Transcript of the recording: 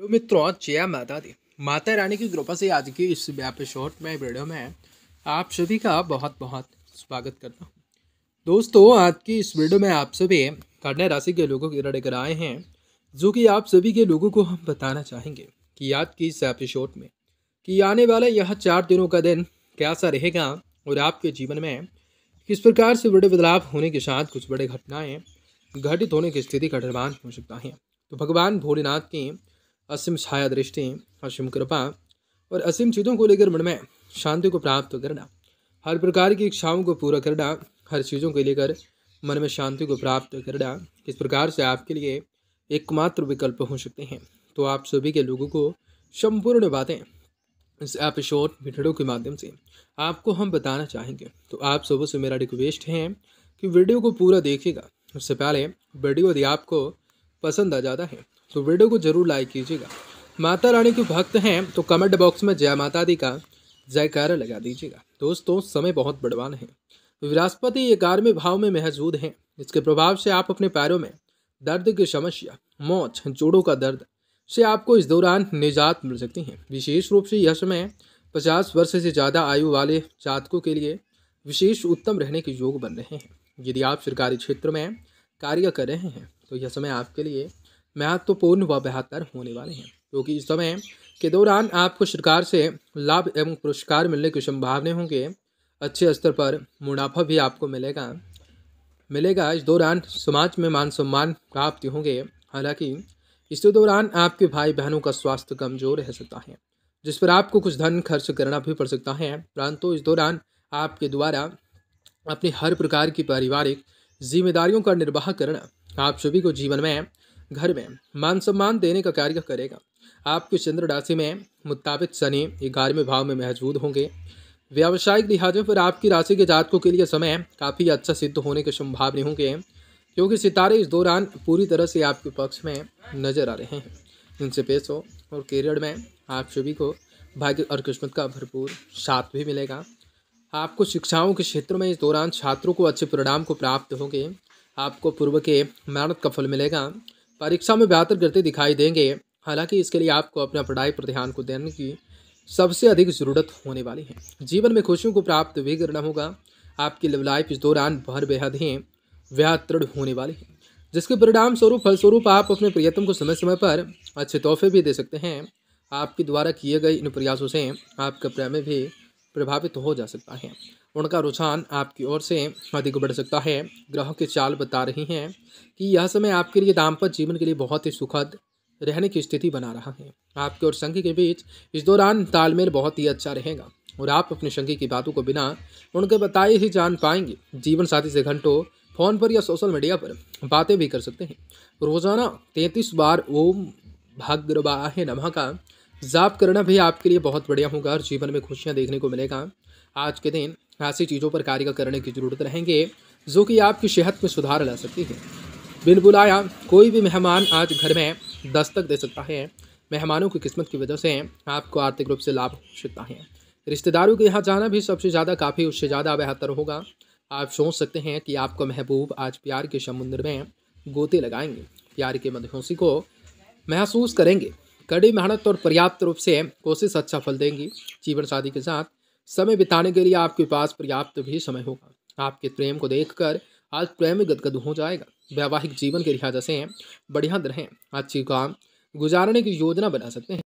hello मित्रों जया माता दी माता रानी की कृपा से आज की इस एपिसोड में वीडियो में आप सभी का बहुत बहुत स्वागत करता हूँ दोस्तों आज की इस वीडियो में आप सभी कन्या राशि के लोगों के रड़े कर आए हैं जो कि आप सभी के लोगों को हम बताना चाहेंगे कि आज की इस एपिसोड में कि आने वाला यह चार दिनों का दिन कैसा रहेगा और आपके जीवन में किस प्रकार से बड़े बदलाव होने के साथ कुछ बड़े घटनाएँ घटित होने की स्थिति का निर्माण हो सकता है तो भगवान भोलेनाथ की असीम छाया दृष्टि असीम कृपा और असीम चीज़ों को लेकर मन में शांति को प्राप्त करना हर प्रकार की इच्छाओं को पूरा करना हर चीज़ों को लेकर मन में शांति को प्राप्त करना इस प्रकार से आपके लिए एकमात्र विकल्प हो सकते हैं तो आप सभी के लोगों को संपूर्ण बातें इस एपिसोड वीडियो के माध्यम से आपको हम बताना चाहेंगे तो आप सुबह से मेरा रिक्वेस्ट है कि वीडियो को पूरा देखिएगा उससे पहले वीडियो यदि आपको पसंद आ जाता है तो वीडियो को जरूर लाइक कीजिएगा माता रानी के भक्त हैं तो कमेंट बॉक्स में जय माता दी का जयकारा लगा दीजिएगा दोस्तों समय बहुत बड़वान है विरासपति ग्यारहवें भाव में महजूद हैं इसके प्रभाव से आप अपने पैरों में दर्द की समस्या मौत जोड़ों का दर्द से आपको इस दौरान निजात मिल सकती है विशेष रूप से यह समय पचास वर्ष से ज़्यादा आयु वाले जातकों के लिए विशेष उत्तम रहने के योग बन रहे हैं यदि आप सरकारी क्षेत्र में कार्य कर रहे हैं तो यह समय आपके लिए महत्वपूर्ण व बेहतर होने वाले हैं क्योंकि इस समय के दौरान आपको सरकार से लाभ एवं पुरस्कार मिलने की संभावना होंगे अच्छे स्तर पर मुनाफा भी आपको मिलेगा मिलेगा इस दौरान समाज में मान सम्मान प्राप्त होंगे हालांकि इस दौरान आपके भाई बहनों का स्वास्थ्य कमजोर रह सकता है जिस पर आपको कुछ धन खर्च करना भी पड़ सकता है परंतु इस दौरान आपके द्वारा अपनी हर प्रकार की पारिवारिक जिम्मेदारियों का निर्वाह करना आप सभी को जीवन में घर में मान सम्मान देने का कार्य करेगा आपके चंद्र राशि में मुताबिक शनि ग्यारहवें भाव में महजूद होंगे व्यावसायिक लिहाजे पर आपकी राशि के जातकों के लिए समय काफ़ी अच्छा सिद्ध होने के संभावने होंगे क्योंकि सितारे इस दौरान पूरी तरह से आपके पक्ष में नजर आ रहे हैं इनसे पेशो और कैरियर में आप सभी को भाग्य और किस्मत का भरपूर साथ भी मिलेगा आपको शिक्षाओं के क्षेत्र में इस दौरान छात्रों को अच्छे परिणाम को प्राप्त होंगे आपको पूर्व के मेहनत का फल मिलेगा परीक्षा में बेहतर करते दिखाई देंगे हालांकि इसके लिए आपको अपना पढ़ाई पर ध्यान को देने की सबसे अधिक ज़रूरत होने वाली है जीवन में खुशियों को प्राप्त भी करना होगा आपकी लव लाइफ इस दौरान भर बेहद ही व्यातृढ़ होने वाली है जिसके परिणाम स्वरूप फलस्वरूप आप अपने प्रियतम को समय समय पर अच्छे तोहफे भी दे सकते हैं आपके द्वारा किए गए इन प्रयासों से आपका प्रेम भी प्रभावित हो जा सकता है उनका रुझान आपकी ओर से अधिक बढ़ सकता है ग्रहों के चाल बता रही हैं कि यह समय आपके लिए दाम्पत्य जीवन के लिए बहुत ही सुखद रहने की स्थिति बना रहा है आपके और संघी के बीच इस दौरान तालमेल बहुत ही अच्छा रहेगा और आप अपने संगी की बातों को बिना उनके बताए ही जान पाएंगे जीवन साथी से घंटों फोन पर या सोशल मीडिया पर बातें भी कर सकते हैं रोजाना तैंतीस बार ओम भाग्रवाह नमः का जाप करना भी आपके लिए बहुत बढ़िया होगा और जीवन में खुशियाँ देखने को मिलेगा आज के दिन ऐसी चीज़ों पर कार्य करने की ज़रूरत रहेंगे जो कि आपकी सेहत में सुधार ला सकती है बिन बुलाया कोई भी मेहमान आज घर में दस्तक दे सकता है मेहमानों की किस्मत की वजह से आपको आर्थिक रूप से लाभ हो सकता है रिश्तेदारों के यहाँ जाना भी सबसे ज़्यादा काफ़ी उससे ज़्यादा बेहतर होगा आप सोच सकते हैं कि आपका महबूब आज प्यार के समुद्र में गोते लगाएंगे प्यार के मधुसी को महसूस करेंगे कड़ी मेहनत और पर्याप्त रूप से कोशिश अच्छा फल देंगी जीवन शादी के साथ समय बिताने के लिए आपके पास पर्याप्त भी समय होगा आपके प्रेम को देखकर आज प्रेम गदगद हो जाएगा वैवाहिक जीवन के लिहाजा से बढ़िया रहें अच्छी काम गुजारने की योजना बना सकते हैं